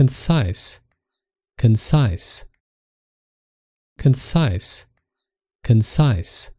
concise, concise, concise, concise.